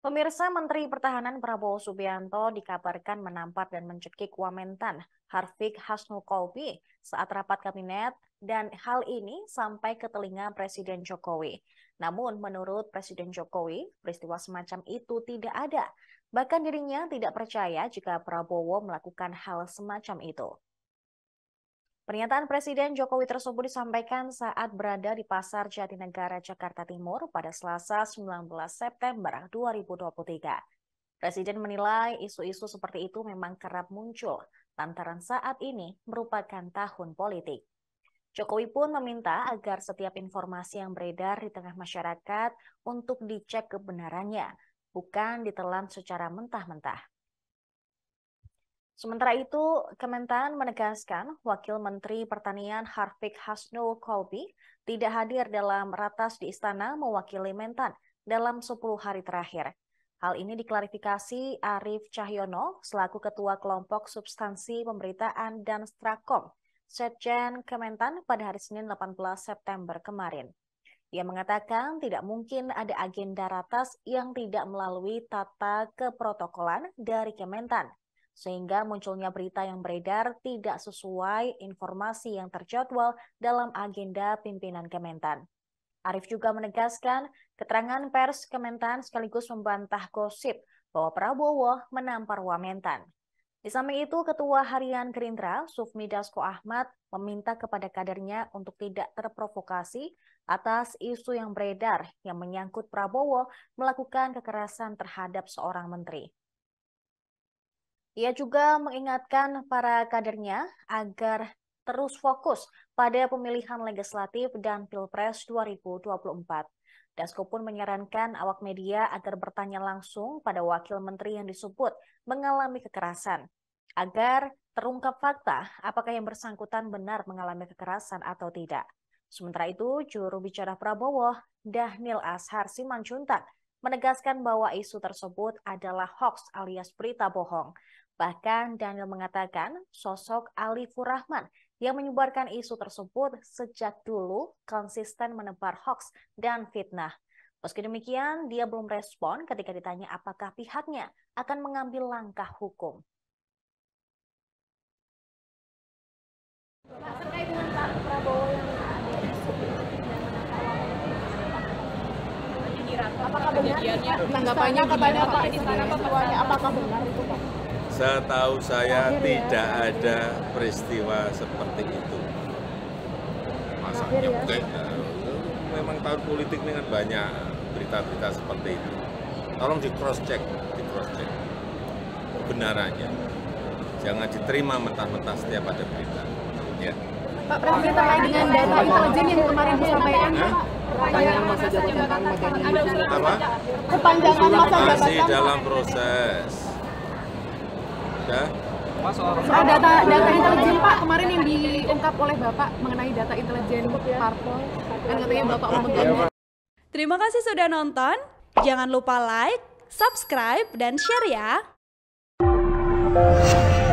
Pemirsa Menteri Pertahanan Prabowo Subianto dikabarkan menampar dan mencekik Wamentan Harfik Hasnul Kolbi saat rapat kabinet dan hal ini sampai ke telinga Presiden Jokowi. Namun menurut Presiden Jokowi, peristiwa semacam itu tidak ada. Bahkan dirinya tidak percaya jika Prabowo melakukan hal semacam itu. Pernyataan Presiden Jokowi tersebut disampaikan saat berada di Pasar Jatinegara, Jakarta Timur pada Selasa 19 September 2023. Presiden menilai isu-isu seperti itu memang kerap muncul, lantaran saat ini merupakan tahun politik. Jokowi pun meminta agar setiap informasi yang beredar di tengah masyarakat untuk dicek kebenarannya, bukan ditelan secara mentah-mentah. Sementara itu, Kementan menegaskan Wakil Menteri Pertanian Harfik Hasno Kolbi tidak hadir dalam ratas di istana mewakili Mentan dalam 10 hari terakhir. Hal ini diklarifikasi Arif Cahyono selaku Ketua Kelompok Substansi Pemberitaan dan Strakom Setjen Kementan pada hari Senin 18 September kemarin. Dia mengatakan tidak mungkin ada agenda ratas yang tidak melalui tata keprotokolan dari Kementan sehingga munculnya berita yang beredar tidak sesuai informasi yang terjadwal dalam agenda pimpinan Kementan. Arief juga menegaskan keterangan pers Kementan sekaligus membantah gosip bahwa Prabowo menampar Wamentan. Di samping itu, Ketua Harian Gerindra, Sufmi Dasko Ahmad, meminta kepada kadernya untuk tidak terprovokasi atas isu yang beredar yang menyangkut Prabowo melakukan kekerasan terhadap seorang menteri. Ia juga mengingatkan para kadernya agar terus fokus pada pemilihan legislatif dan Pilpres 2024. Dasko pun menyarankan awak media agar bertanya langsung pada wakil menteri yang disebut mengalami kekerasan agar terungkap fakta apakah yang bersangkutan benar mengalami kekerasan atau tidak. Sementara itu, juru bicara Prabowo, Dahnil Ashar Simanjuntak, menegaskan bahwa isu tersebut adalah hoax alias berita bohong. Bahkan Daniel mengatakan sosok Ali Furrahman yang menyebarkan isu tersebut sejak dulu konsisten menebar hoax dan fitnah. Meski demikian, dia belum respon ketika ditanya apakah pihaknya akan mengambil langkah hukum. apakah benar Apakah benar itu Pak? Setahu saya ya. tidak ada peristiwa seperti itu. Ya. Masanya, eh, memang tahun politik ini kan banyak berita-berita seperti itu. Tolong di cross check, di cross check kebenarannya. Jangan diterima mentah-mentah setiap ada berita. Ya. Pak Presiden terkait dengan data intelijen yang kemarin disampaikan, Pak. masa jabatan apa? Kepanjangan masa jabatan. Masih dalam proses ada Ah, eh, data data intelijen Pak kemarin yang diungkap oleh Bapak mengenai data intelijen ya. parpol kan katanya Bapak iya, memegangnya. Ya. Terima kasih sudah nonton. Jangan lupa like, subscribe dan share ya.